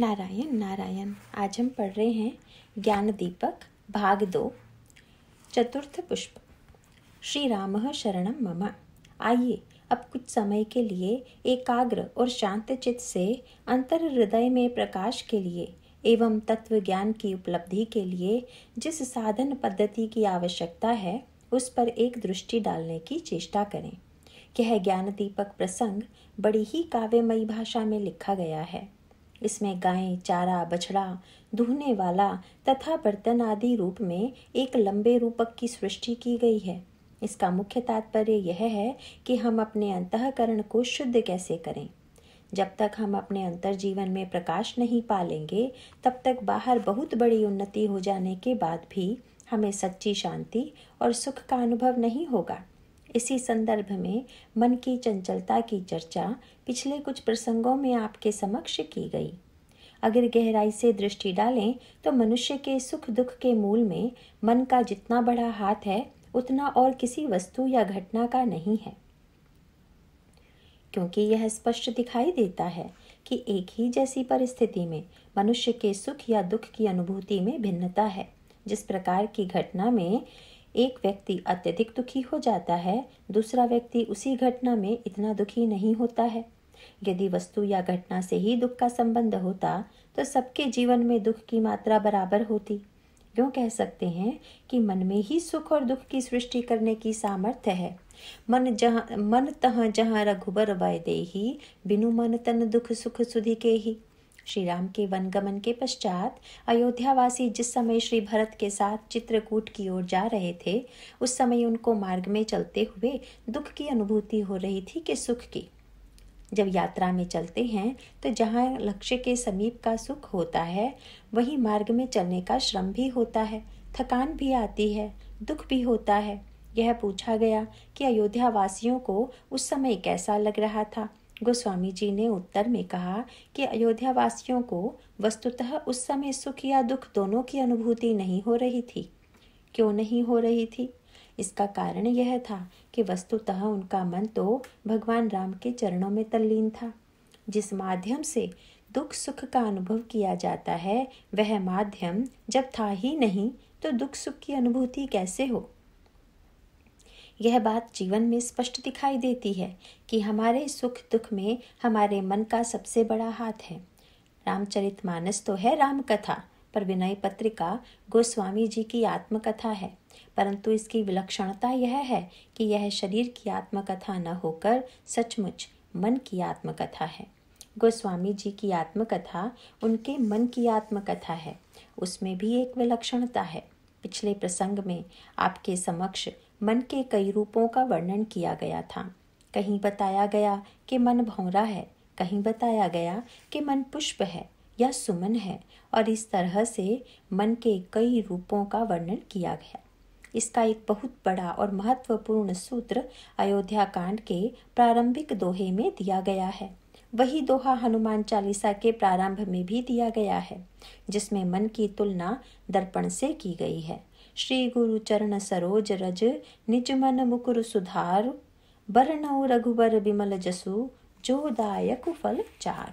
नारायण नारायण आज हम पढ़ रहे हैं ज्ञान दीपक भाग दो चतुर्थ पुष्प श्री राम शरणम मम आइए अब कुछ समय के लिए एकाग्र और शांत चित्त से अंतर हृदय में प्रकाश के लिए एवं तत्व ज्ञान की उपलब्धि के लिए जिस साधन पद्धति की आवश्यकता है उस पर एक दृष्टि डालने की चेष्टा करें यह ज्ञान दीपक प्रसंग बड़ी ही काव्यमयी भाषा में लिखा गया है इसमें गाय चारा बछड़ा दूहने वाला तथा बर्तन आदि रूप में एक लंबे रूपक की सृष्टि की गई है इसका मुख्य तात्पर्य यह है कि हम अपने अंतकरण को शुद्ध कैसे करें जब तक हम अपने अंतर जीवन में प्रकाश नहीं पालेंगे तब तक बाहर बहुत बड़ी उन्नति हो जाने के बाद भी हमें सच्ची शांति और सुख का अनुभव नहीं होगा इसी संदर्भ में मन की चंचलता की चर्चा पिछले कुछ प्रसंगों में आपके समक्ष की गई अगर गहराई से दृष्टि डालें तो मनुष्य के सुख दुख के मूल में मन का जितना बड़ा हाथ है उतना और किसी वस्तु या घटना का नहीं है क्योंकि यह स्पष्ट दिखाई देता है कि एक ही जैसी परिस्थिति में मनुष्य के सुख या दुख की अनुभूति में भिन्नता है जिस प्रकार की घटना में एक व्यक्ति अत्यधिक दुखी हो जाता है दूसरा व्यक्ति उसी घटना में इतना दुखी नहीं होता है यदि वस्तु या घटना से ही दुख का संबंध होता तो सबके जीवन में दुख की मात्रा बराबर होती यूँ कह सकते हैं कि मन में ही सुख और दुख की सृष्टि करने की सामर्थ्य है मन जहाँ मन तह जहाँ रघुबर वय दे ही बिनु मन तन दुख सुख सुधि के ही श्री राम के वनगमन के पश्चात अयोध्यावासी जिस समय श्री भरत के साथ चित्रकूट की ओर जा रहे थे उस समय उनको मार्ग में चलते हुए दुख की अनुभूति हो रही थी कि सुख की जब यात्रा में चलते हैं तो जहाँ लक्ष्य के समीप का सुख होता है वहीं मार्ग में चलने का श्रम भी होता है थकान भी आती है दुख भी होता है यह पूछा गया कि अयोध्या वासियों को उस समय कैसा लग रहा था गोस्वामी जी ने उत्तर में कहा कि अयोध्या वासियों को वस्तुतः उस समय सुख या दुख दोनों की अनुभूति नहीं हो रही थी क्यों नहीं हो रही थी इसका कारण यह था कि वस्तुतः उनका मन तो भगवान राम के चरणों में तल्लीन था जिस माध्यम से दुख सुख का अनुभव किया जाता है वह माध्यम जब था ही नहीं तो दुख सुख की अनुभूति कैसे हो यह बात जीवन में स्पष्ट दिखाई देती है कि हमारे सुख दुख में हमारे मन का सबसे बड़ा हाथ है रामचरित मानस तो है राम कथा पर विनय पत्रिका गोस्वामी जी की आत्मकथा है परंतु इसकी विलक्षणता यह है कि यह शरीर की आत्मकथा न होकर सचमुच मन की आत्मकथा है गोस्वामी जी की आत्मकथा उनके मन की आत्मकथा है उसमें भी एक विलक्षणता है पिछले प्रसंग में आपके समक्ष मन के कई रूपों का वर्णन किया गया था कहीं बताया गया कि मन भौरा है कहीं बताया गया कि मन पुष्प है या सुमन है और इस तरह से मन के कई रूपों का वर्णन किया गया इसका एक बहुत बड़ा और महत्वपूर्ण सूत्र अयोध्या कांड के प्रारंभिक दोहे में दिया गया है वही दोहा हनुमान चालीसा के प्रारंभ में भी दिया गया है जिसमें मन की तुलना दर्पण से की गई है श्री गुरु चरण सरोज रज निज मन मुकुर सुधार बरनऊ रघुबर बिमल जसु जो दायक फल चार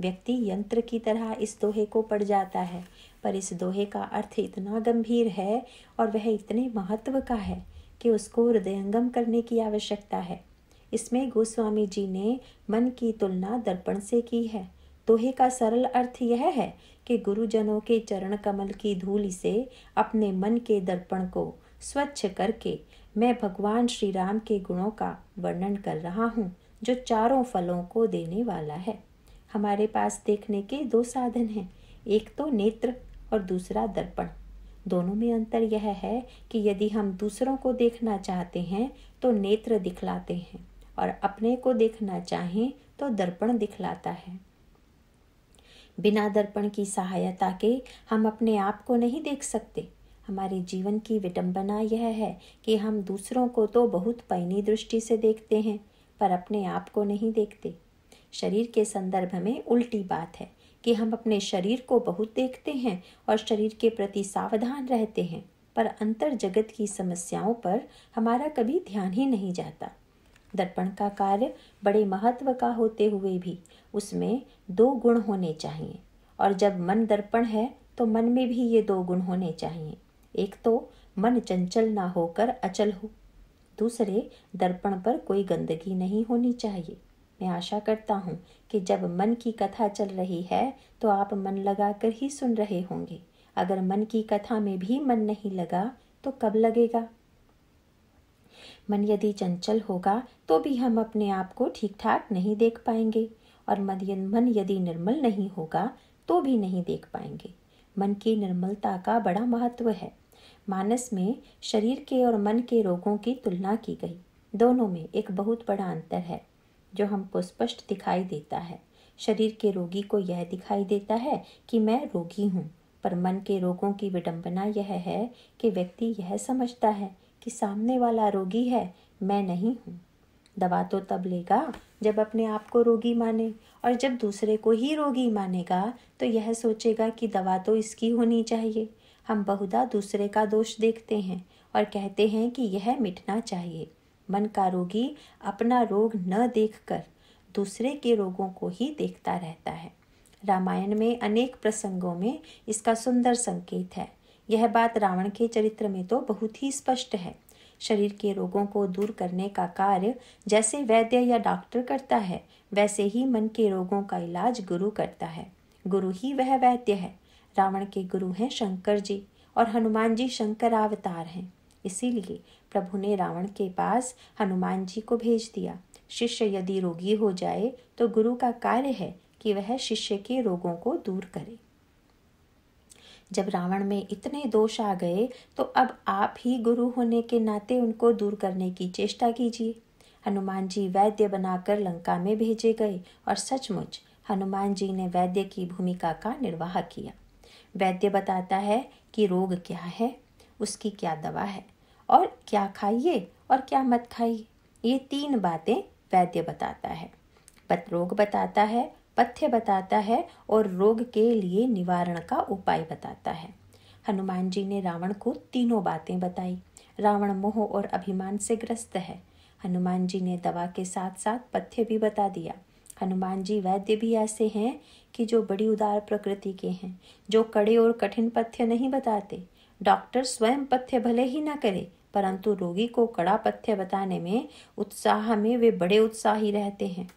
व्यक्ति यंत्र की तरह इस दोहे को पढ़ जाता है पर इस दोहे का अर्थ इतना गंभीर है और वह इतने महत्व का है कि उसको हृदयंगम करने की आवश्यकता है इसमें गोस्वामी जी ने मन की तुलना दर्पण से की है दोहे का सरल अर्थ यह है कि गुरुजनों के चरण कमल की धूल से अपने मन के दर्पण को स्वच्छ करके मैं भगवान श्री राम के गुणों का वर्णन कर रहा हूँ जो चारों फलों को देने वाला है हमारे पास देखने के दो साधन हैं एक तो नेत्र और दूसरा दर्पण दोनों में अंतर यह है कि यदि हम दूसरों को देखना चाहते हैं तो नेत्र दिखलाते हैं और अपने को देखना चाहें तो दर्पण दिखलाता है बिना दर्पण की सहायता के हम अपने आप को नहीं देख सकते हमारे जीवन की विडंबना यह है कि हम दूसरों को तो बहुत पैनी दृष्टि से देखते हैं पर अपने आप को नहीं देखते शरीर के संदर्भ में उल्टी बात है कि हम अपने शरीर को बहुत देखते हैं और शरीर के प्रति सावधान रहते हैं पर अंतर जगत की समस्याओं पर हमारा कभी ध्यान ही नहीं जाता दर्पण का कार्य बड़े महत्व का होते हुए भी उसमें दो गुण होने चाहिए और जब मन दर्पण है तो मन में भी ये दो गुण होने चाहिए एक तो मन चंचल ना होकर अचल हो दूसरे दर्पण पर कोई गंदगी नहीं होनी चाहिए मैं आशा करता हूँ कि जब मन की कथा चल रही है तो आप मन लगाकर ही सुन रहे होंगे अगर मन की कथा में भी मन नहीं लगा तो कब लगेगा मन यदि चंचल होगा तो भी हम अपने आप को ठीक ठाक नहीं देख पाएंगे और मन मन यदि निर्मल नहीं होगा तो भी नहीं देख पाएंगे मन की निर्मलता का बड़ा महत्व है मानस में शरीर के और मन के रोगों की तुलना की गई दोनों में एक बहुत बड़ा अंतर है जो हमको स्पष्ट दिखाई देता है शरीर के रोगी को यह दिखाई देता है कि मैं रोगी हूँ पर मन के रोगों की विडंबना यह है कि व्यक्ति यह समझता है कि सामने वाला रोगी है मैं नहीं हूँ दवा तो तब लेगा जब अपने आप को रोगी माने और जब दूसरे को ही रोगी मानेगा तो यह सोचेगा कि दवा तो इसकी होनी चाहिए हम बहुधा दूसरे का दोष देखते हैं और कहते हैं कि यह मिटना चाहिए मन का रोगी अपना रोग न देखकर दूसरे के रोगों को ही देखता रहता है रामायण में अनेक प्रसंगों में इसका सुंदर संकेत है यह बात रावण के चरित्र में तो बहुत ही स्पष्ट है शरीर के रोगों को दूर करने का कार्य जैसे वैद्य या डॉक्टर करता है वैसे ही मन के रोगों का इलाज गुरु करता है गुरु ही वह वैद्य है रावण के गुरु हैं शंकर जी और हनुमान जी शंकर अवतार हैं इसीलिए प्रभु ने रावण के पास हनुमान जी को भेज दिया शिष्य यदि रोगी हो जाए तो गुरु का कार्य है कि वह शिष्य के रोगों को दूर करे जब रावण में इतने दोष आ गए तो अब आप ही गुरु होने के नाते उनको दूर करने की चेष्टा कीजिए हनुमान जी वैद्य बनाकर लंका में भेजे गए और सचमुच हनुमान जी ने वैद्य की भूमिका का निर्वाह किया वैद्य बताता है कि रोग क्या है उसकी क्या दवा है और क्या खाइए और क्या मत खाइए ये तीन बातें वैद्य बताता है बत रोग बताता है पथ्य बताता है और रोग के लिए निवारण का उपाय बताता है हनुमान जी ने रावण को तीनों बातें बताई रावण मोह और अभिमान से ग्रस्त है हनुमान जी ने दवा के साथ साथ पथ्य भी बता दिया हनुमान जी वैद्य भी ऐसे हैं कि जो बड़ी उदार प्रकृति के हैं जो कड़े और कठिन पथ्य नहीं बताते डॉक्टर स्वयं पथ्य भले ही ना करे परंतु रोगी को कड़ा पथ्य बताने में उत्साह में वे बड़े उत्साही रहते हैं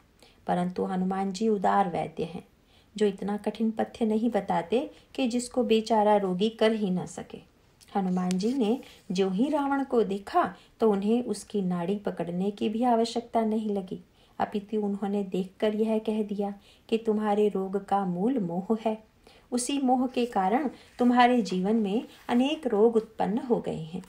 परंतु हनुमान जी उदार वैद्य हैं जो इतना कठिन पथ्य नहीं बताते कि जिसको बेचारा रोगी कर ही ना सके हनुमान जी ने जो ही रावण को देखा तो उन्हें उसकी नाड़ी पकड़ने की भी आवश्यकता नहीं लगी अपितु उन्होंने देखकर यह कह दिया कि तुम्हारे रोग का मूल मोह है उसी मोह के कारण तुम्हारे जीवन में अनेक रोग उत्पन्न हो गए हैं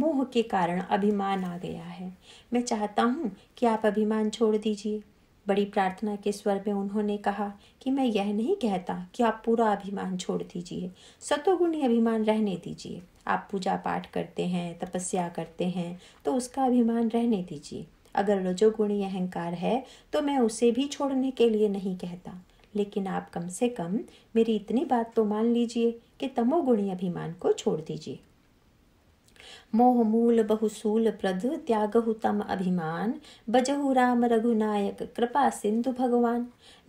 मोह के कारण अभिमान आ गया है मैं चाहता हूँ कि आप अभिमान छोड़ दीजिए बड़ी प्रार्थना के स्वर में उन्होंने कहा कि मैं यह नहीं कहता कि आप पूरा अभिमान छोड़ दीजिए सतोगुणी अभिमान रहने दीजिए आप पूजा पाठ करते हैं तपस्या करते हैं तो उसका अभिमान रहने दीजिए अगर रजोगुणी अहंकार है तो मैं उसे भी छोड़ने के लिए नहीं कहता लेकिन आप कम से कम मेरी इतनी बात तो मान लीजिए कि तमोगुणी अभिमान को छोड़ दीजिए मोहमूल बहुसूल प्रद त्यागहु तम अभिमान बजहु राम रघुनायक कृपा सिंधु भगवान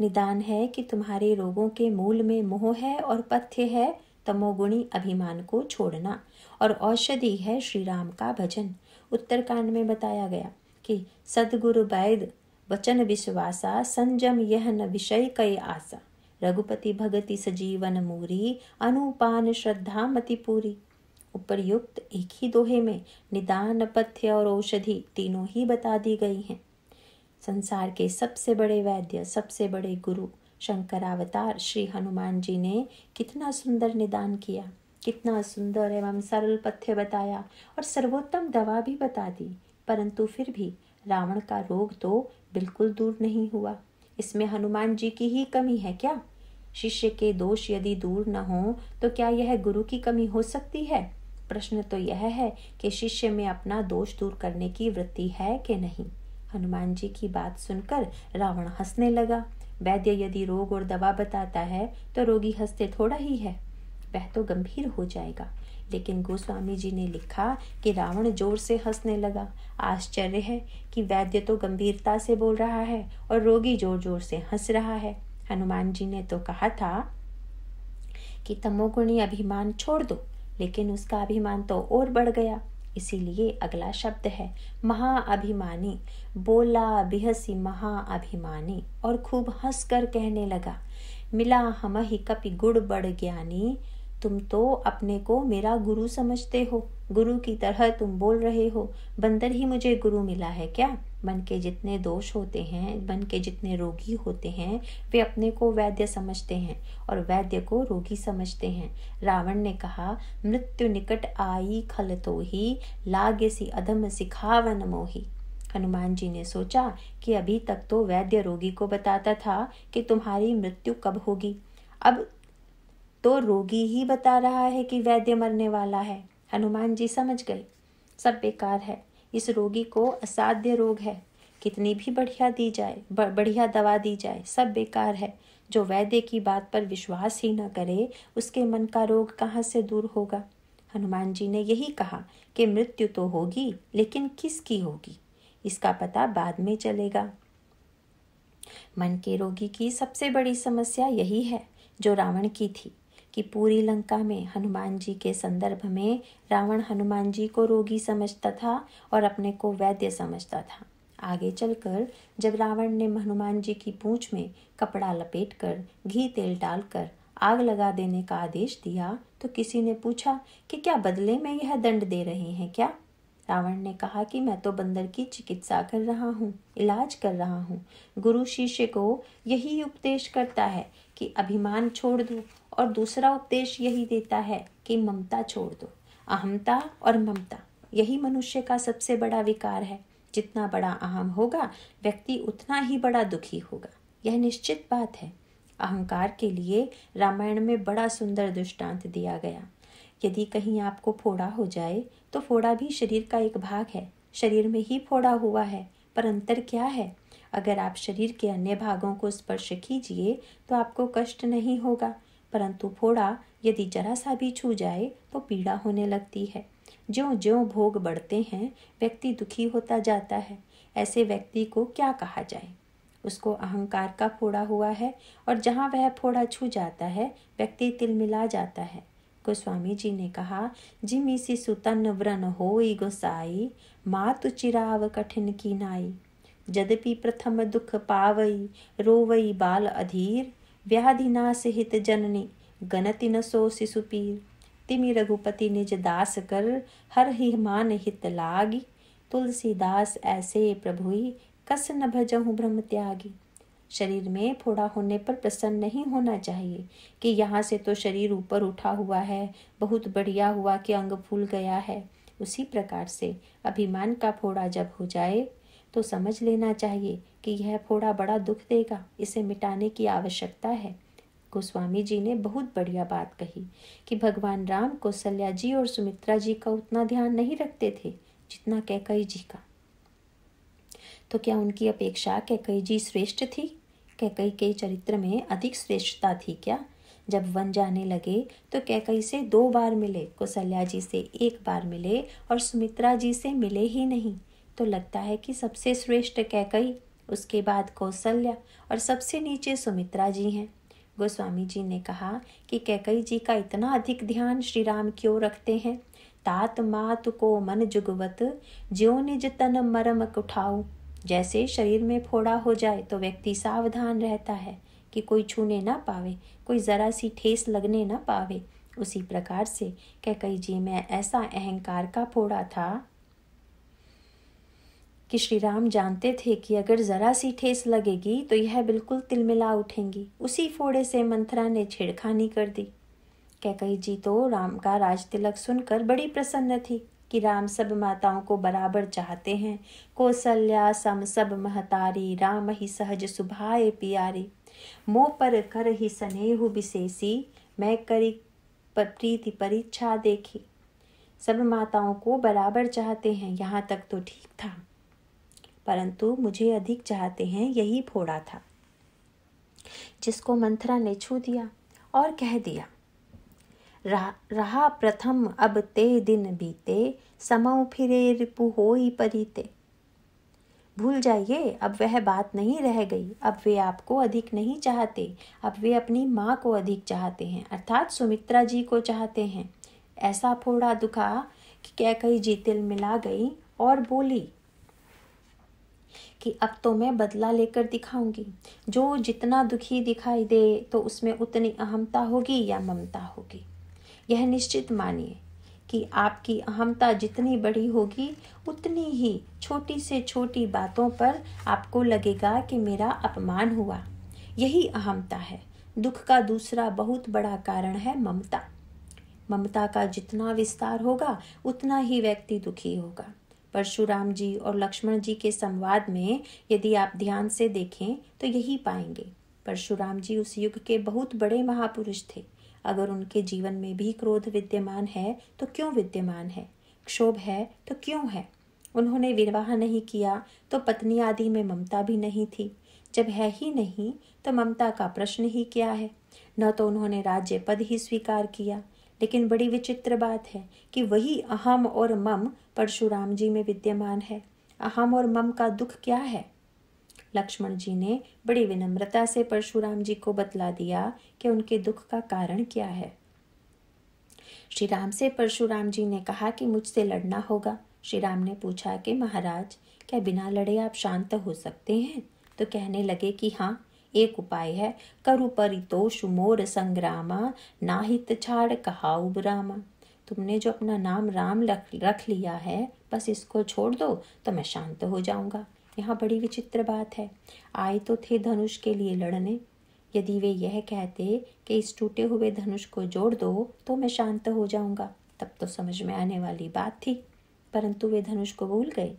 निदान है कि तुम्हारे रोगों के मूल में मोह है और पथ्य है तमोगुणी अभिमान को छोड़ना और औषधि है श्री राम का भजन उत्तरकांड में बताया गया कि सदगुरु वैद वचन विश्वासा संजम यह न विषय कई आशा रघुपति भगति सजीवन मूरी अनुपान श्रद्धा मति पूरी उपरयुक्त एक ही दोहे में निदान पथ्य और औषधि तीनों ही बता दी गई हैं संसार के सबसे बड़े वैद्य सबसे बड़े गुरु शंकरावतार श्री हनुमान जी ने कितना सुंदर निदान किया कितना सुंदर एवं सरल पथ्य बताया और सर्वोत्तम दवा भी बता दी परंतु फिर भी रावण का रोग तो बिल्कुल दूर नहीं हुआ इसमें हनुमान जी की ही कमी है क्या शिष्य के दोष यदि दूर न हो तो क्या यह गुरु की कमी हो सकती है प्रश्न तो यह है कि शिष्य में अपना दोष दूर करने की वृत्ति है कि नहीं हनुमान जी की बात सुनकर रावण हंसने लगा वैद्य यदि रोग और दवा बताता है तो रोगी हंसते थोड़ा ही है वह तो गंभीर हो जाएगा लेकिन गोस्वामी जी ने लिखा कि रावण जोर से हंसने लगा आश्चर्य है कि वैद्य तो गंभीरता से बोल रहा है और रोगी जोर जोर से हंस रहा है हनुमान जी ने तो कहा था कि तमोगुणी अभिमान छोड़ दो लेकिन उसका अभिमान तो और बढ़ गया इसीलिए अगला शब्द है महाअभिमानी बोला बिहसी महाअभिमानी और खूब हंस कर कहने लगा मिला हम ही कपि गुड़ बड़ ज्ञानी तुम तो अपने को मेरा गुरु समझते हो गुरु की तरह तुम बोल रहे हो बंदर ही मुझे गुरु मिला है क्या मन के जितने दोष होते हैं मन के जितने रोगी होते हैं वे अपने को वैद्य समझते हैं और वैद्य को रोगी समझते हैं रावण ने कहा मृत्यु निकट आई खल तो ही लागे सी अधम सिखावन मोही हनुमान जी ने सोचा कि अभी तक तो वैद्य रोगी को बताता था कि तुम्हारी मृत्यु कब होगी अब तो रोगी ही बता रहा है कि वैद्य मरने वाला है हनुमान जी समझ गए सब बेकार है इस रोगी को असाध्य रोग है कितनी भी बढ़िया दी जाए बढ़िया दवा दी जाए सब बेकार है जो वैद्य की बात पर विश्वास ही न करे उसके मन का रोग कहाँ से दूर होगा हनुमान जी ने यही कहा कि मृत्यु तो होगी लेकिन किसकी होगी इसका पता बाद में चलेगा मन के रोगी की सबसे बड़ी समस्या यही है जो रावण की थी कि पूरी लंका में हनुमान जी के संदर्भ में रावण हनुमान जी को रोगी समझता था और अपने को वैद्य समझता था आगे चलकर जब रावण ने हनुमान जी की पूंछ में कपड़ा लपेटकर घी तेल डालकर आग लगा देने का आदेश दिया तो किसी ने पूछा कि क्या बदले में यह दंड दे रहे हैं क्या रावण ने कहा कि मैं तो बंदर की चिकित्सा कर रहा हूँ इलाज कर रहा हूँ गुरु शिष्य को यही उपदेश करता है कि अभिमान छोड़ दो और दूसरा उपदेश यही देता है कि ममता छोड़ दो अहमता और ममता यही मनुष्य का सबसे बड़ा विकार है जितना बड़ा अहम होगा व्यक्ति उतना ही बड़ा दुखी होगा यह निश्चित बात है अहंकार के लिए रामायण में बड़ा सुंदर दृष्टांत दिया गया यदि कहीं आपको फोड़ा हो जाए तो फोड़ा भी शरीर का एक भाग है शरीर में ही फोड़ा हुआ है पर अंतर क्या है अगर आप शरीर के अन्य भागों को स्पर्श कीजिए तो आपको कष्ट नहीं होगा परंतु फोड़ा यदि जरा सा भी छू जाए तो पीड़ा होने लगती है ज्यों ज्यों भोग बढ़ते हैं व्यक्ति दुखी होता जाता है ऐसे व्यक्ति को क्या कहा जाए उसको अहंकार का फोड़ा हुआ है और जहाँ वह फोड़ा छू जाता है व्यक्ति तिलमिला जाता है गोस्वामी जी ने कहा जिमी सी सुतन व्रन हो गोसाई मात चिराव कठिन की नाई यद्यपि प्रथम दुख पावई रोवई बाल अधीर व्याधिनाश हित जननी गणति न सो शिशुपीर तिमि रघुपति निज दास कर हर ही मान हित लागी तुलसीदास ऐसे प्रभुई कस न भजहु ब्रह्म त्यागी शरीर में फोड़ा होने पर प्रसन्न नहीं होना चाहिए कि यहाँ से तो शरीर ऊपर उठा हुआ है बहुत बढ़िया हुआ कि अंग फूल गया है उसी प्रकार से अभिमान का फोड़ा जब हो जाए तो समझ लेना चाहिए कि यह फोड़ा बड़ा दुख देगा इसे मिटाने की आवश्यकता है गोस्वामी जी ने बहुत बढ़िया बात कही कि भगवान राम सल्या जी और सुमित्रा जी का उतना ध्यान नहीं रखते थे जितना कैकई जी का तो क्या उनकी अपेक्षा कैकई जी श्रेष्ठ थी कैकई के चरित्र में अधिक श्रेष्ठता थी क्या जब वन जाने लगे तो कैकई से दो बार मिले कौसल्या जी से एक बार मिले और सुमित्रा जी से मिले ही नहीं तो लगता है कि सबसे श्रेष्ठ कैकई उसके बाद कौशल्या और सबसे नीचे सुमित्रा जी हैं गोस्वामी जी ने कहा कि कैकई जी का इतना अधिक ध्यान श्री राम क्यों रखते हैं तात मात को मन जुगवत ज्यो निज तन मरम उठाऊ जैसे शरीर में फोड़ा हो जाए तो व्यक्ति सावधान रहता है कि कोई छूने ना पावे कोई जरा सी ठेस लगने ना पावे उसी प्रकार से कैकई जी में ऐसा अहंकार का फोड़ा था कि श्री राम जानते थे कि अगर ज़रा सी ठेस लगेगी तो यह बिल्कुल तिलमिला उठेंगी उसी फोड़े से मंथरा ने छेड़खानी कर दी कैकई जी तो राम का राज तिलक सुनकर बड़ी प्रसन्न थी कि राम सब माताओं को बराबर चाहते हैं कौसल्या सम सब महतारी राम ही सहज सुभाए प्यारी मो पर कर ही स्नेहु विशेषी मैं करी प्रीति परीक्षा देखी सब माताओं को बराबर चाहते हैं यहाँ तक तो ठीक था परंतु मुझे अधिक चाहते हैं यही फोड़ा था जिसको मंथरा ने छू दिया और कह दिया रह, रहा प्रथम अब ते दिन बीते समो फिरे रिपु ही परीते भूल जाइए अब वह बात नहीं रह गई अब वे आपको अधिक नहीं चाहते अब वे अपनी माँ को अधिक चाहते हैं अर्थात सुमित्रा जी को चाहते हैं ऐसा फोड़ा दुखा कि क्या कही जीतिल मिला गई और बोली कि अब तो मैं बदला लेकर दिखाऊंगी जो जितना दुखी दिखाई दे तो उसमें उतनी अहमता होगी या ममता होगी यह निश्चित मानिए कि आपकी अहमता जितनी बड़ी होगी उतनी ही छोटी से छोटी बातों पर आपको लगेगा कि मेरा अपमान हुआ यही अहमता है दुख का दूसरा बहुत बड़ा कारण है ममता ममता का जितना विस्तार होगा उतना ही व्यक्ति दुखी होगा परशुराम जी और लक्ष्मण जी के संवाद में यदि आप ध्यान से देखें तो यही पाएंगे परशुराम जी उस युग के बहुत बड़े महापुरुष थे अगर उनके जीवन में भी क्रोध विद्यमान है तो क्यों विद्यमान है क्षोभ है तो क्यों है उन्होंने विवाह नहीं किया तो पत्नी आदि में ममता भी नहीं थी जब है ही नहीं तो ममता का प्रश्न ही क्या है न तो उन्होंने राज्य पद ही स्वीकार किया लेकिन बड़ी विचित्र बात है कि वही अहम और मम परशुराम जी में विद्यमान है अहम और मम का दुख क्या है लक्ष्मण जी ने बड़ी विनम्रता से परशुराम जी को बतला दिया कि उनके दुख का कारण क्या है श्री राम से परशुराम जी ने कहा कि मुझसे लड़ना होगा श्री राम ने पूछा कि महाराज क्या बिना लड़े आप शांत हो सकते हैं तो कहने लगे कि हाँ एक उपाय है करु परितोष मोर संग्रामा नाहित छाड़ कहाउ ब्रामा तुमने जो अपना नाम राम रख रख लिया है बस इसको छोड़ दो तो मैं शांत हो जाऊंगा यहाँ बड़ी विचित्र बात है आए तो थे धनुष के लिए लड़ने यदि वे यह कहते कि इस टूटे हुए धनुष को जोड़ दो तो मैं शांत हो जाऊंगा तब तो समझ में आने वाली बात थी परंतु वे धनुष को भूल गए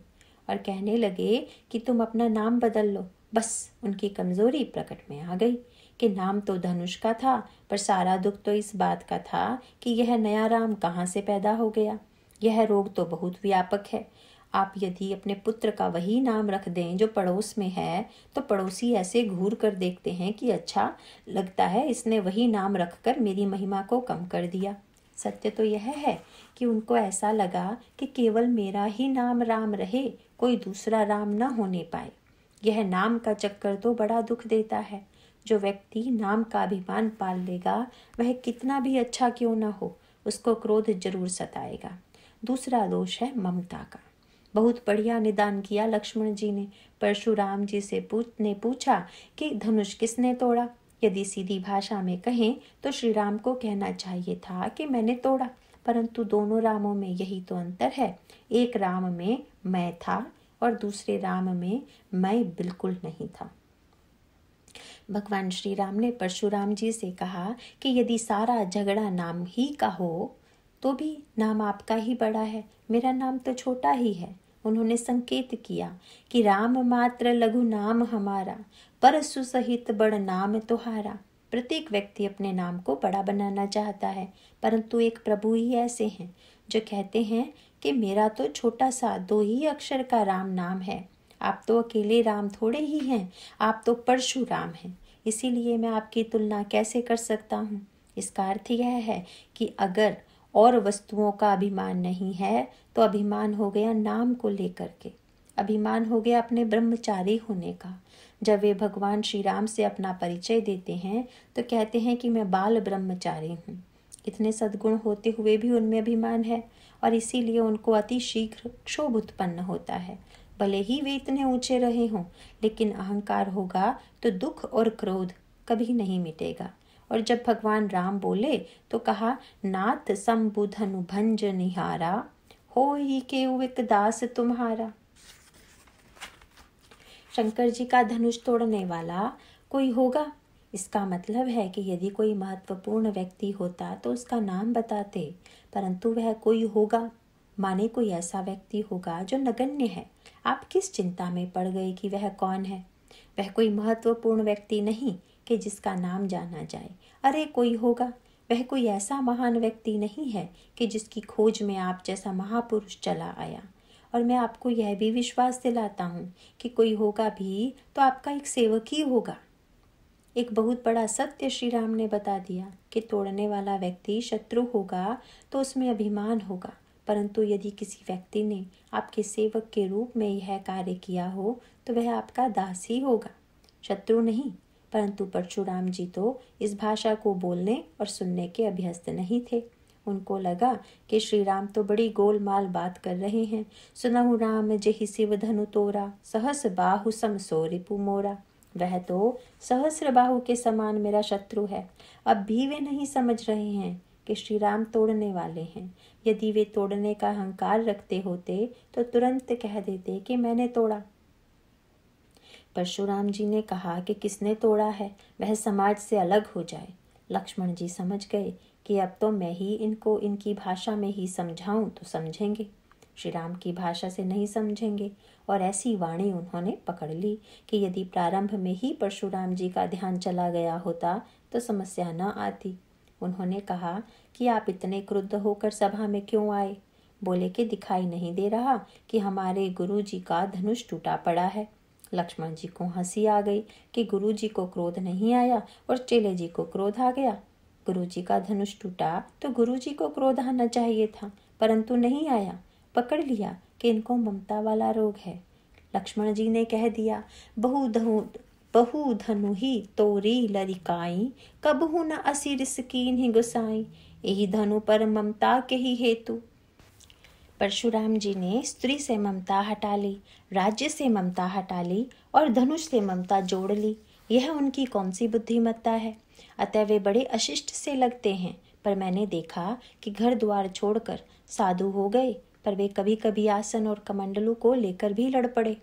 और कहने लगे कि तुम अपना नाम बदल लो बस उनकी कमज़ोरी प्रकट में आ गई कि नाम तो धनुष का था पर सारा दुख तो इस बात का था कि यह नया राम कहाँ से पैदा हो गया यह रोग तो बहुत व्यापक है आप यदि अपने पुत्र का वही नाम रख दें जो पड़ोस में है तो पड़ोसी ऐसे घूर कर देखते हैं कि अच्छा लगता है इसने वही नाम रखकर मेरी महिमा को कम कर दिया सत्य तो यह है कि उनको ऐसा लगा कि केवल मेरा ही नाम राम रहे कोई दूसरा राम न होने पाए यह नाम का चक्कर तो बड़ा दुख देता है जो व्यक्ति नाम का अभिमान पाल लेगा वह कितना भी अच्छा क्यों ना हो उसको क्रोध जरूर सताएगा दूसरा दोष है ममता का बहुत बढ़िया निदान किया लक्ष्मण जी ने परशुराम जी से पूछ ने पूछा कि धनुष किसने तोड़ा यदि सीधी भाषा में कहें तो श्री राम को कहना चाहिए था कि मैंने तोड़ा परंतु दोनों रामों में यही तो अंतर है एक राम में मैं था और दूसरे राम में मैं बिल्कुल नहीं था भगवान श्री राम ने परशुराम जी से कहा कि यदि सारा झगड़ा नाम ही का हो तो भी नाम आपका ही बड़ा है मेरा नाम तो छोटा ही है उन्होंने संकेत किया कि राम मात्र लघु नाम हमारा परशु सहित बड़ नाम तुहारा प्रत्येक व्यक्ति अपने नाम को बड़ा बनाना चाहता है परंतु एक प्रभु ही ऐसे हैं जो कहते हैं कि मेरा तो छोटा सा दो ही अक्षर का राम नाम है आप तो अकेले राम थोड़े ही हैं आप तो परशुराम हैं इसीलिए मैं आपकी तुलना कैसे कर सकता हूँ इसका अर्थ यह है कि अगर और वस्तुओं का अभिमान नहीं है तो अभिमान हो गया नाम को लेकर के अभिमान हो गया अपने ब्रह्मचारी होने का जब वे भगवान श्री राम से अपना परिचय देते हैं तो कहते हैं कि मैं बाल ब्रह्मचारी हूँ इतने सद्गुण होते हुए भी उनमें अभिमान है और इसीलिए उनको अति शीघ्र क्षोभ उत्पन्न होता है भले ही वे इतने ऊंचे रहे हों लेकिन अहंकार होगा तो दुख और क्रोध कभी नहीं मिटेगा और जब भगवान राम बोले तो कहा नाथ संबुधनु भंज निहारा हो ही के एक दास तुम्हारा शंकर जी का धनुष तोड़ने वाला कोई होगा इसका मतलब है कि यदि कोई महत्वपूर्ण व्यक्ति होता तो उसका नाम बताते परंतु वह कोई होगा माने कोई ऐसा व्यक्ति होगा जो नगण्य है आप किस चिंता में पड़ गए कि वह कौन है वह कोई महत्वपूर्ण व्यक्ति नहीं कि जिसका नाम जाना जाए अरे कोई होगा वह कोई ऐसा महान व्यक्ति नहीं है कि जिसकी खोज में आप जैसा महापुरुष चला आया और मैं आपको यह भी विश्वास दिलाता हूँ कि कोई होगा भी तो आपका एक सेवक ही होगा एक बहुत बड़ा सत्य श्री राम ने बता दिया कि तोड़ने वाला व्यक्ति शत्रु होगा तो उसमें अभिमान होगा परंतु यदि किसी व्यक्ति ने आपके सेवक के रूप में यह कार्य किया हो तो वह आपका दास ही होगा शत्रु नहीं परंतु परशुराम जी तो इस भाषा को बोलने और सुनने के अभ्यस्त नहीं थे उनको लगा कि श्री राम तो बड़ी गोलमाल बात कर रहे हैं सुनहु राम जहि शिव धनु तोरा सहस बाहु सम सो मोरा वह तो सहस्रबाहु के समान मेरा शत्रु है अब भी वे नहीं समझ रहे हैं कि श्री राम तोड़ने वाले हैं यदि वे तोड़ने का अहंकार रखते होते तो तुरंत कह देते कि मैंने तोड़ा परशुराम जी ने कहा कि किसने तोड़ा है वह समाज से अलग हो जाए लक्ष्मण जी समझ गए कि अब तो मैं ही इनको इनकी भाषा में ही समझाऊं तो समझेंगे श्री राम की भाषा से नहीं समझेंगे और ऐसी वाणी उन्होंने पकड़ ली कि यदि प्रारंभ में ही परशुराम जी का ध्यान चला गया होता तो समस्या न आती उन्होंने कहा कि आप इतने क्रुद्ध होकर सभा में क्यों आए बोले कि दिखाई नहीं दे रहा कि हमारे गुरु जी का धनुष टूटा पड़ा है लक्ष्मण जी को हंसी आ गई कि गुरु जी को क्रोध नहीं आया और चेले जी को क्रोध आ गया गुरु जी का धनुष टूटा तो गुरु जी को क्रोध आना चाहिए था परंतु नहीं आया पकड़ लिया कि इनको ममता वाला रोग है लक्ष्मण जी ने कह दिया बहु दहु बहु धनु ही तोरी लरिकाई कबहू न असी रिसकीन ही गुसाई यही धनु पर ममता के ही हेतु परशुराम जी ने स्त्री से ममता हटा ली राज्य से ममता हटा ली और धनुष से ममता जोड़ ली यह उनकी कौन सी बुद्धिमत्ता है अतः वे बड़े अशिष्ट से लगते हैं पर मैंने देखा कि घर द्वार छोड़कर साधु हो गए पर वे कभी कभी आसन और कमंडलों को लेकर भी लड़ पड़े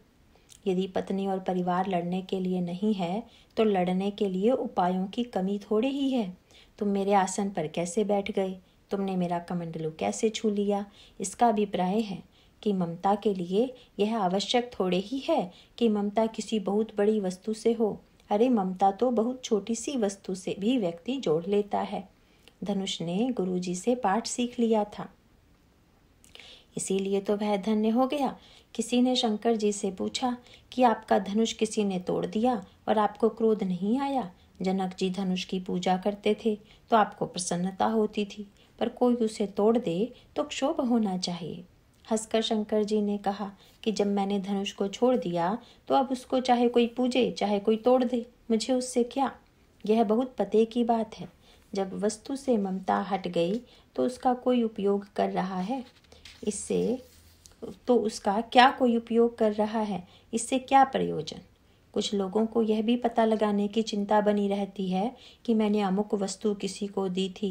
यदि पत्नी और परिवार लड़ने के लिए नहीं है तो लड़ने के लिए उपायों की कमी थोड़ी ही है तुम मेरे आसन पर कैसे बैठ गए तुमने मेरा कमंडलू कैसे छू लिया इसका अभिप्राय है कि ममता के लिए यह आवश्यक थोड़े ही है कि ममता किसी बहुत बड़ी वस्तु से हो अरे ममता तो बहुत छोटी सी वस्तु से भी व्यक्ति जोड़ लेता है धनुष ने गुरुजी से पाठ सीख लिया था इसीलिए तो वह धन्य हो गया किसी ने शंकर जी से पूछा कि आपका धनुष किसी ने तोड़ दिया और आपको क्रोध नहीं आया जनक जी धनुष की पूजा करते थे तो आपको प्रसन्नता होती थी पर कोई उसे तोड़ दे तो क्षोभ होना चाहिए हंसकर शंकर जी ने कहा कि जब मैंने धनुष को छोड़ दिया तो अब उसको चाहे कोई पूजे चाहे कोई तोड़ दे मुझे उससे क्या यह बहुत पते की बात है जब वस्तु से ममता हट गई तो उसका कोई उपयोग कर रहा है इससे तो उसका क्या कोई उपयोग कर रहा है इससे क्या प्रयोजन कुछ लोगों को यह भी पता लगाने की चिंता बनी रहती है कि मैंने अमुक वस्तु किसी को दी थी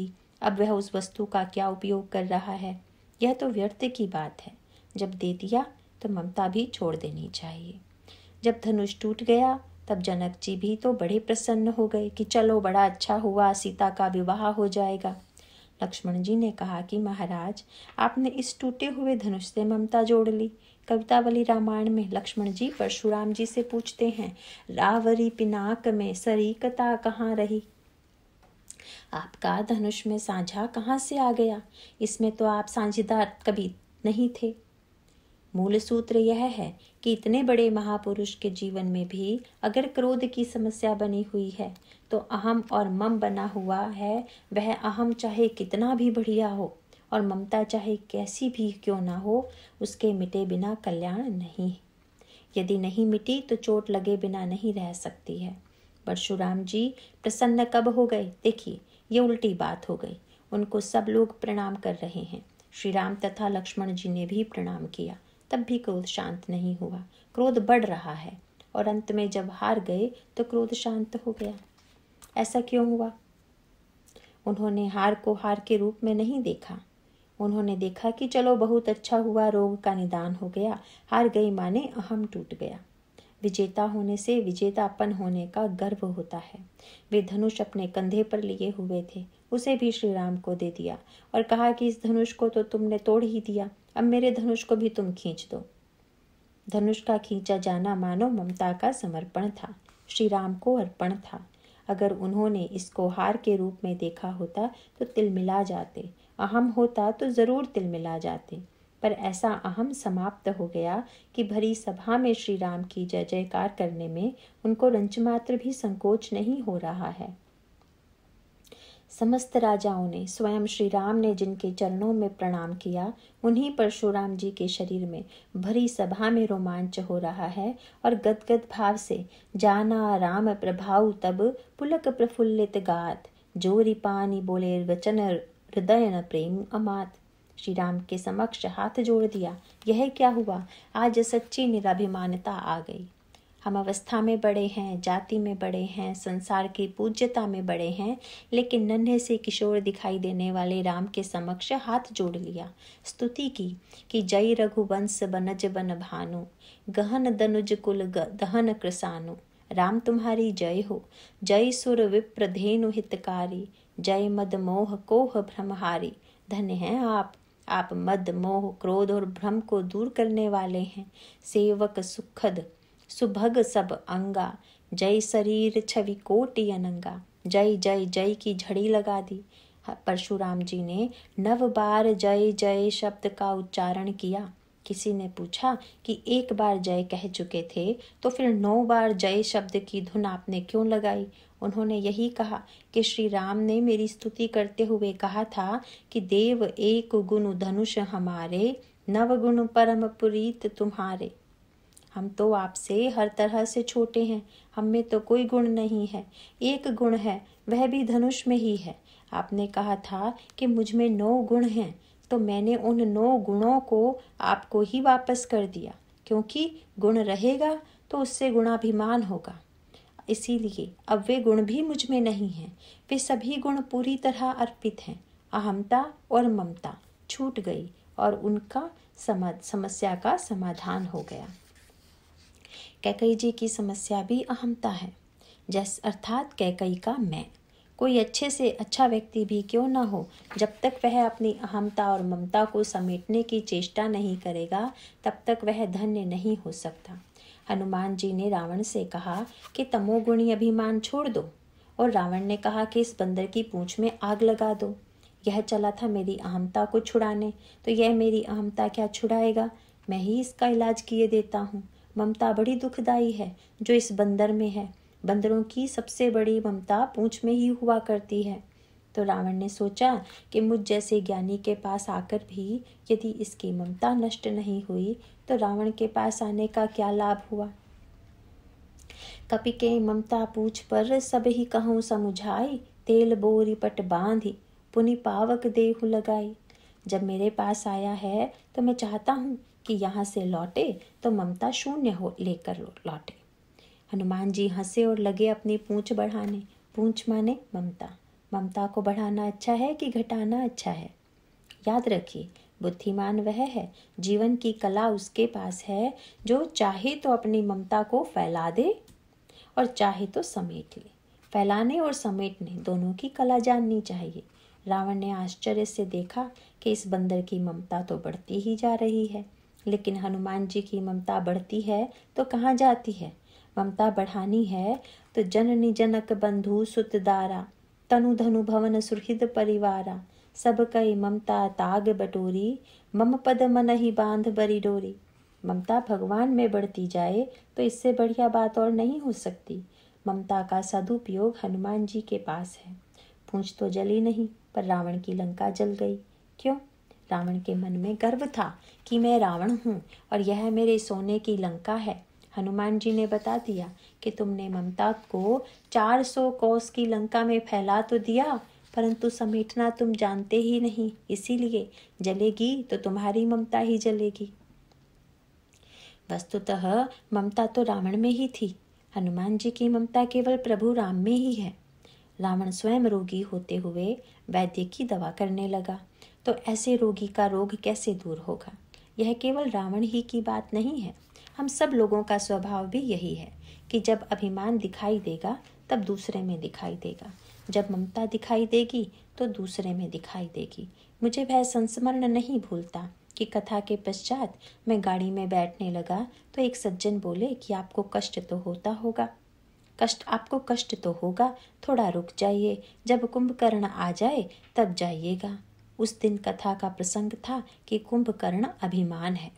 अब वह उस वस्तु का क्या उपयोग कर रहा है यह तो व्यर्थ की बात है जब दे दिया तो ममता भी छोड़ देनी चाहिए जब धनुष टूट गया तब जनक जी भी तो बड़े प्रसन्न हो गए कि चलो बड़ा अच्छा हुआ सीता का विवाह हो जाएगा लक्ष्मण जी ने कहा कि महाराज आपने इस टूटे हुए धनुष से ममता जोड़ ली कवितावली रामायण में लक्ष्मण जी परशुराम जी से पूछते हैं रावरी पिनाक में सरीकता कहाँ रही आपका धनुष में साझा कहाँ से आ गया इसमें तो आप साझेदार कभी नहीं थे मूल सूत्र यह है कि इतने बड़े महापुरुष के जीवन में भी अगर क्रोध की समस्या बनी हुई है तो अहम और मम बना हुआ है वह अहम चाहे कितना भी बढ़िया हो और ममता चाहे कैसी भी क्यों ना हो उसके मिटे बिना कल्याण नहीं यदि नहीं मिटी तो चोट लगे बिना नहीं रह सकती है परशुराम जी प्रसन्न कब हो गए देखिए ये उल्टी बात हो गई उनको सब लोग प्रणाम कर रहे हैं श्री राम तथा लक्ष्मण जी ने भी प्रणाम किया तब भी क्रोध शांत नहीं हुआ क्रोध बढ़ रहा है और अंत में जब हार गए तो क्रोध शांत हो गया ऐसा क्यों हुआ उन्होंने हार को हार के रूप में नहीं देखा उन्होंने देखा कि चलो बहुत अच्छा हुआ रोग का निदान हो गया हार गई माने अहम टूट गया विजेता होने से विजेतापन होने का गर्व होता है वे धनुष अपने कंधे पर लिए हुए थे उसे भी श्री राम को दे दिया और कहा कि इस धनुष को तो तुमने तोड़ ही दिया अब मेरे धनुष को भी तुम खींच दो धनुष का खींचा जाना मानो ममता का समर्पण था श्री राम को अर्पण था अगर उन्होंने इसको हार के रूप में देखा होता तो तिल मिला जाते अहम होता तो ज़रूर तिल मिला जाते पर ऐसा अहम समाप्त हो गया कि भरी सभा में श्री राम की जय जयकार करने में उनको रंचमात्र भी संकोच नहीं हो रहा है समस्त राजाओं ने स्वयं श्री राम ने जिनके चरणों में प्रणाम किया उन्हीं परशुराम जी के शरीर में भरी सभा में रोमांच हो रहा है और गदगद भाव से जाना राम प्रभाव तब पुलक प्रफुल्लित गात जोरी पानी बोले वचन हृदय प्रेम अमात श्री राम के समक्ष हाथ जोड़ दिया यह क्या हुआ आज सच्ची निराभिमानता आ गई हम अवस्था में बड़े हैं जाति में बड़े हैं संसार की पूज्यता में बड़े हैं लेकिन नन्हे से किशोर दिखाई देने वाले राम के समक्ष हाथ जोड़ लिया स्तुति की कि जय रघुवंश बनज बन भानु गहन दनुज कुल दहन कृसानु राम तुम्हारी जय हो जय सुर विप्र धेनु हितकारी जय मद मोह कोह भ्रमहारी धन्य हैं आप आप मद मोह क्रोध और भ्रम को दूर करने वाले हैं सेवक सुखद सुभग सब अंगा जय शरीर छवि कोटि अनंगा जय जय जय की झड़ी लगा दी परशुराम जी ने नव बार जय जय शब्द का उच्चारण किया किसी ने पूछा कि एक बार जय कह चुके थे तो फिर नौ बार जय शब्द की धुन आपने क्यों लगाई उन्होंने यही कहा कि श्री राम ने मेरी स्तुति करते हुए कहा था कि देव एक गुण धनुष हमारे नव गुण परम पुरीत तुम्हारे हम तो आपसे हर तरह से छोटे हैं हम में तो कोई गुण नहीं है एक गुण है वह भी धनुष में ही है आपने कहा था कि मुझ में नौ गुण हैं तो मैंने उन नौ गुणों को आपको ही वापस कर दिया क्योंकि गुण रहेगा तो उससे गुणाभिमान होगा इसीलिए अब वे गुण भी मुझ में नहीं हैं वे सभी गुण पूरी तरह अर्पित हैं अहमता और ममता छूट गई और उनका समस्या का समाधान हो गया कैकई जी की समस्या भी अहमता है जैस अर्थात कैकई का मैं कोई अच्छे से अच्छा व्यक्ति भी क्यों ना हो जब तक वह अपनी अहमता और ममता को समेटने की चेष्टा नहीं करेगा तब तक वह धन्य नहीं हो सकता हनुमान जी ने रावण से कहा कि तमोगुणी अभिमान छोड़ दो और रावण ने कहा कि इस बंदर की पूँछ में आग लगा दो यह चला था मेरी अहमता को छुड़ाने तो यह मेरी अहमता क्या छुड़ाएगा मैं ही इसका इलाज किए देता हूँ ममता बड़ी दुखदाई है जो इस बंदर में है बंदरों की सबसे बड़ी ममता पूंछ में ही हुआ करती है तो रावण ने सोचा कि मुझ जैसे ज्ञानी के पास आकर भी यदि इसकी ममता नष्ट नहीं हुई तो रावण के पास आने का क्या लाभ हुआ कपि के ममता पूछ पर सब ही कहूँ समुझाई तेल बोरी पट बांधी पुनि पावक देहु लगाई जब मेरे पास आया है तो मैं चाहता हूँ कि यहाँ से लौटे तो ममता शून्य हो लेकर लौटे हनुमान जी हंसे और लगे अपनी पूंछ बढ़ाने पूंछ माने ममता ममता को बढ़ाना अच्छा है कि घटाना अच्छा है याद रखिए बुद्धिमान वह है जीवन की कला उसके पास है जो चाहे तो अपनी ममता को फैला दे और चाहे तो समेट ले फैलाने और समेटने दोनों की कला जाननी चाहिए रावण ने आश्चर्य से देखा कि इस बंदर की ममता तो बढ़ती ही जा रही है लेकिन हनुमान जी की ममता बढ़ती है तो कहाँ जाती है ममता बढ़ानी है तो जननी जनक बंधु सुतदारा तनु धनु भवन सुहृद परिवारा सब कई ममता ताग बटोरी मम पद मन ही बांध बरी डोरी ममता भगवान में बढ़ती जाए तो इससे बढ़िया बात और नहीं हो सकती ममता का सदुपयोग हनुमान जी के पास है पूछ तो जली नहीं पर रावण की लंका जल गई क्यों रावण के मन में गर्व था कि मैं रावण हूँ और यह मेरे सोने की लंका है हनुमान जी ने बता दिया कि तुमने ममता को चार सौ कोस की लंका में फैला तो दिया परंतु समेटना तुम जानते ही नहीं इसीलिए जलेगी तो तुम्हारी ममता ही जलेगी वस्तुतः ममता तो रावण में ही थी हनुमान जी की ममता केवल प्रभु राम में ही है रावण स्वयं रोगी होते हुए वैद्य की दवा करने लगा तो ऐसे रोगी का रोग कैसे दूर होगा यह केवल रावण ही की बात नहीं है हम सब लोगों का स्वभाव भी यही है कि जब अभिमान दिखाई देगा तब दूसरे में दिखाई देगा जब ममता दिखाई देगी तो दूसरे में दिखाई देगी मुझे वह संस्मरण नहीं भूलता कि कथा के पश्चात मैं गाड़ी में बैठने लगा तो एक सज्जन बोले कि आपको कष्ट तो होता होगा कष्ट आपको कष्ट तो होगा थोड़ा रुक जाइए जब कुंभकर्ण आ जाए तब जाइएगा उस दिन कथा का प्रसंग था कि कुंभकर्ण अभिमान है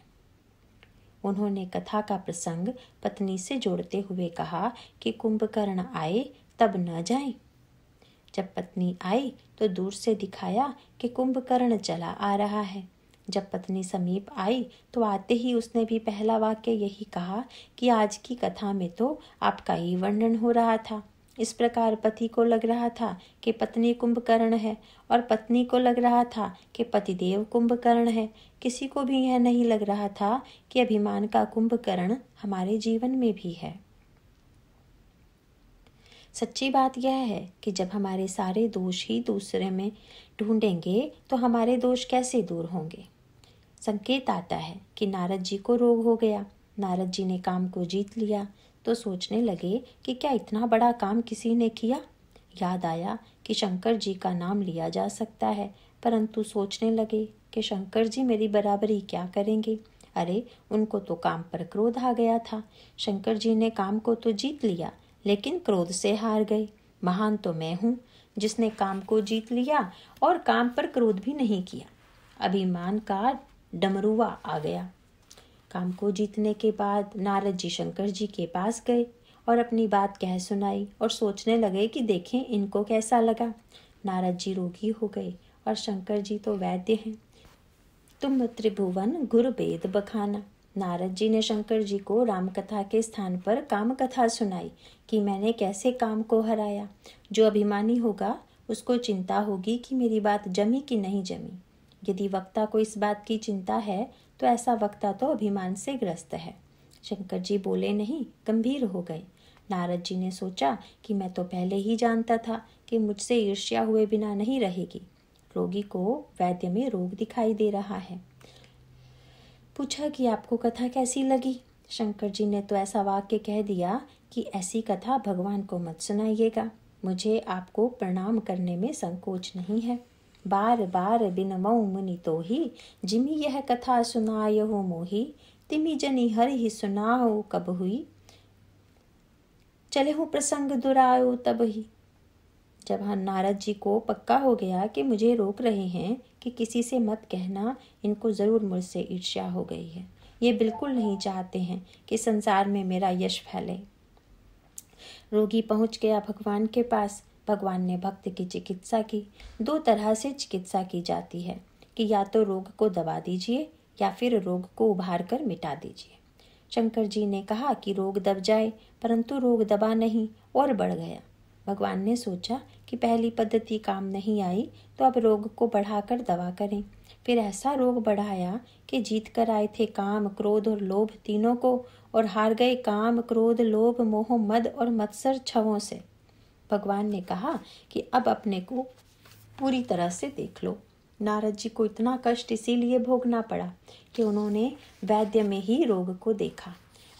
उन्होंने कथा का प्रसंग पत्नी से जोड़ते हुए कहा कि कुंभकर्ण आए तब न जाए जब पत्नी आई तो दूर से दिखाया कि कुंभकर्ण चला आ रहा है जब पत्नी समीप आई तो आते ही उसने भी पहला वाक्य यही कहा कि आज की कथा में तो आपका ही वर्णन हो रहा था इस प्रकार पति को लग रहा था कि पत्नी कुंभकर्ण है और पत्नी को लग रहा था कि पतिदेव कुंभकर्ण है किसी को भी यह नहीं लग रहा था कि अभिमान का कुंभकर्ण हमारे जीवन में भी है सच्ची बात यह है कि जब हमारे सारे दोष ही दूसरे में ढूंढेंगे तो हमारे दोष कैसे दूर होंगे संकेत आता है कि नारद जी को रोग हो गया नारद जी ने काम को जीत लिया तो सोचने लगे कि क्या इतना बड़ा काम किसी ने किया याद आया कि शंकर जी का नाम लिया जा सकता है परंतु सोचने लगे कि शंकर जी मेरी बराबरी क्या करेंगे अरे उनको तो काम पर क्रोध आ गया था शंकर जी ने काम को तो जीत लिया लेकिन क्रोध से हार गए महान तो मैं हूँ जिसने काम को जीत लिया और काम पर क्रोध भी नहीं किया अभिमान का डमरुआ आ गया काम को जीतने के बाद नारद जी शंकर जी के पास गए और अपनी बात कह सुनाई और सोचने लगे कि देखें इनको कैसा लगा नारद जी रोगी हो गए और शंकर जी तो वैद्य हैं तुम त्रिभुवन गुरु वेद बखाना नारद जी ने शंकर जी को रामकथा के स्थान पर काम कथा सुनाई कि मैंने कैसे काम को हराया जो अभिमानी होगा उसको चिंता होगी कि मेरी बात जमी कि नहीं जमी यदि वक्ता को इस बात की चिंता है तो ऐसा वक्ता तो अभिमान से ग्रस्त है शंकर जी बोले नहीं गंभीर हो गए नारद जी ने सोचा कि मैं तो पहले ही जानता था कि मुझसे ईर्ष्या हुए बिना नहीं रहेगी रोगी को वैद्य में रोग दिखाई दे रहा है पूछा कि आपको कथा कैसी लगी शंकर जी ने तो ऐसा वाक्य कह दिया कि ऐसी कथा भगवान को मत सुनाइएगा मुझे आपको प्रणाम करने में संकोच नहीं है बार बार बिन मऊ मुनि तो ही जिमी यह कथा सुनाय हो मोही तिमी जनी हरि ही सुनाओ कब हुई चले हूँ प्रसंग दुरायो तब ही जब हम हाँ नारद जी को पक्का हो गया कि मुझे रोक रहे हैं कि किसी से मत कहना इनको ज़रूर मुझसे ईर्ष्या हो गई है ये बिल्कुल नहीं चाहते हैं कि संसार में मेरा यश फैले रोगी पहुंच गया भगवान के पास भगवान ने भक्त की चिकित्सा की दो तरह से चिकित्सा की जाती है कि या तो रोग को दबा दीजिए या फिर रोग को उभार कर मिटा दीजिए शंकर जी ने कहा कि रोग दब जाए परंतु रोग दबा नहीं और बढ़ गया भगवान ने सोचा कि पहली पद्धति काम नहीं आई तो अब रोग को बढ़ाकर दवा करें फिर ऐसा रोग बढ़ाया कि जीत कर आए थे काम क्रोध और लोभ तीनों को और हार गए काम क्रोध लोभ मोह मद और मत्सर छवों से भगवान ने कहा कि अब अपने को पूरी तरह से देख लो नारद जी को इतना कष्ट इसीलिए भोगना पड़ा कि उन्होंने वैद्य में ही रोग को देखा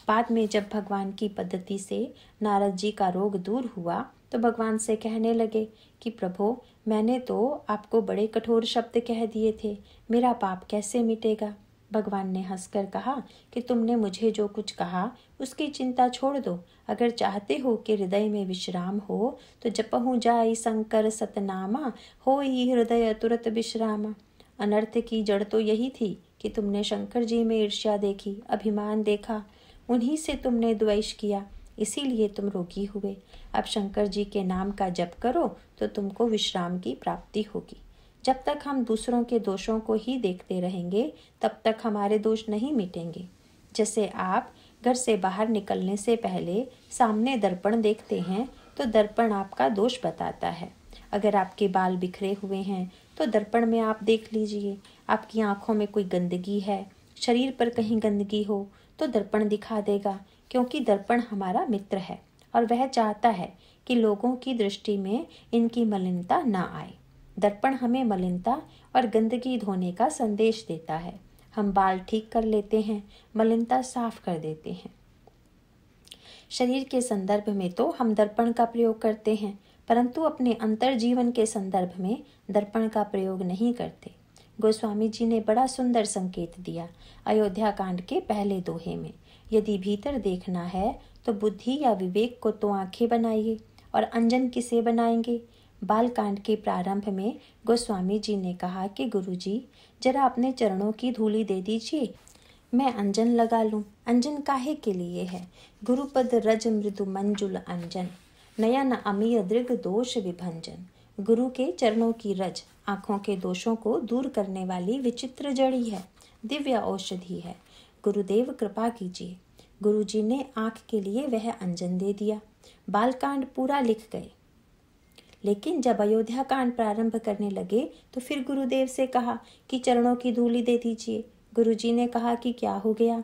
बाद में जब भगवान की पद्धति से नारद जी का रोग दूर हुआ तो भगवान से कहने लगे कि प्रभो मैंने तो आपको बड़े कठोर शब्द कह दिए थे मेरा पाप कैसे मिटेगा भगवान ने हंसकर कहा कि तुमने मुझे जो कुछ कहा उसकी चिंता छोड़ दो अगर चाहते हो कि हृदय में विश्राम हो तो जपहु जाई शंकर सतनामा हो ही हृदय तुरत विश्रामा अनर्थ की जड़ तो यही थी कि तुमने शंकर जी में ईर्ष्या देखी अभिमान देखा उन्हीं से तुमने द्वेष किया इसीलिए तुम रोगी हुए अब शंकर जी के नाम का जप करो तो तुमको विश्राम की प्राप्ति होगी जब तक हम दूसरों के दोषों को ही देखते रहेंगे तब तक हमारे दोष नहीं मिटेंगे जैसे आप घर से बाहर निकलने से पहले सामने दर्पण देखते हैं तो दर्पण आपका दोष बताता है अगर आपके बाल बिखरे हुए हैं तो दर्पण में आप देख लीजिए आपकी आँखों में कोई गंदगी है शरीर पर कहीं गंदगी हो तो दर्पण दिखा देगा क्योंकि दर्पण हमारा मित्र है और वह चाहता है कि लोगों की दृष्टि में इनकी मलिनता ना आए दर्पण हमें मलिनता और गंदगी धोने का संदेश देता है हम बाल ठीक कर लेते हैं मलिनता साफ कर देते हैं शरीर के संदर्भ में तो हम दर्पण का प्रयोग करते हैं परंतु अपने अंतर जीवन के संदर्भ में दर्पण का प्रयोग नहीं करते गोस्वामी जी ने बड़ा सुंदर संकेत दिया अयोध्या कांड के पहले दोहे में यदि भीतर देखना है तो बुद्धि या विवेक को तो आंखें बनाइए और अंजन किसे बनाएंगे बालकांड के प्रारंभ में गोस्वामी जी ने कहा कि गुरुजी जरा अपने चरणों की धूली दे दीजिए मैं अंजन लगा लूं अंजन काहे के लिए है गुरुपद रज मृदु मंजुल अंजन नयन अमीर दृग दोष विभंजन गुरु के चरणों की रज आँखों के दोषों को दूर करने वाली विचित्र जड़ी है दिव्य औषधि है गुरुदेव कृपा कीजिए गुरुजी ने आँख के लिए वह अंजन दे दिया बालकांड पूरा लिख गए लेकिन जब अयोध्या कांड प्रारंभ करने लगे तो फिर गुरुदेव से कहा कि चरणों की धूली दे दीजिए गुरुजी ने कहा कि क्या हो गया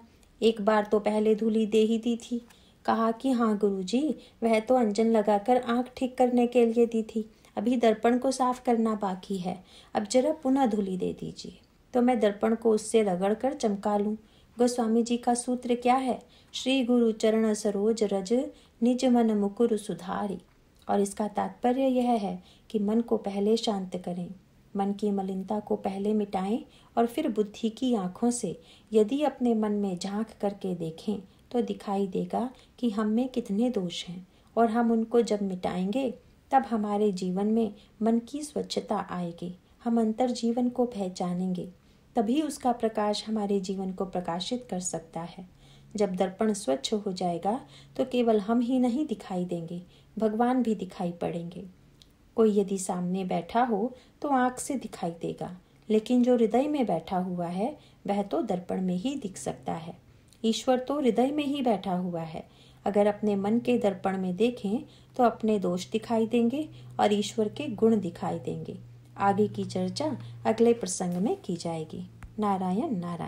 एक बार तो पहले धूली दे ही दी थी कहा कि हाँ गुरुजी वह तो अंजन लगाकर आंख ठीक करने के लिए दी थी अभी दर्पण को साफ करना बाकी है अब जरा पुनः धूली दे दीजिए तो मैं दर्पण को उससे रगड़ कर चमका लूँ गोस्वामी जी का सूत्र क्या है श्री गुरु चरण सरोज रज निज मन मुकुर सुधारी और इसका तात्पर्य यह है कि मन को पहले शांत करें मन की मलिनता को पहले मिटाएं और फिर बुद्धि की आँखों से यदि अपने मन में झांक करके देखें तो दिखाई देगा कि हम में कितने दोष हैं और हम उनको जब मिटाएंगे तब हमारे जीवन में मन की स्वच्छता आएगी हम अंतर जीवन को पहचानेंगे तभी उसका प्रकाश हमारे जीवन को प्रकाशित कर सकता है जब दर्पण स्वच्छ हो जाएगा तो केवल हम ही नहीं दिखाई देंगे भगवान भी दिखाई पड़ेंगे कोई यदि सामने बैठा हो तो आँख से दिखाई देगा लेकिन जो हृदय में बैठा हुआ है वह तो दर्पण में ही दिख सकता है ईश्वर तो हृदय में ही बैठा हुआ है अगर अपने मन के दर्पण में देखें तो अपने दोष दिखाई देंगे और ईश्वर के गुण दिखाई देंगे आगे की चर्चा अगले प्रसंग में की जाएगी नारायण नारायण